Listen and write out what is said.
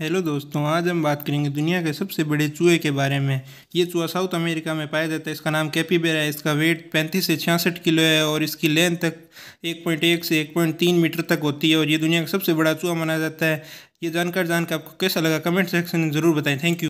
hello दोस्तों आज हम बात करेंगे दुनिया के सबसे बड़े चूहे के बारे में ये चूहा साउथ अमेरिका में पाया जाता है इसका नाम कैपीबेरा है इसका वेट 35 से छियासठ किलो है और इसकी लेंथ तक 1.1 से 1.3 मीटर तक होती है और ये दुनिया का सबसे बड़ा चूहा माना जाता है ये जानकर जानकर आपको कैसा लगा कमेंट सेक्शन में ज़रूर बताएं थैंक यू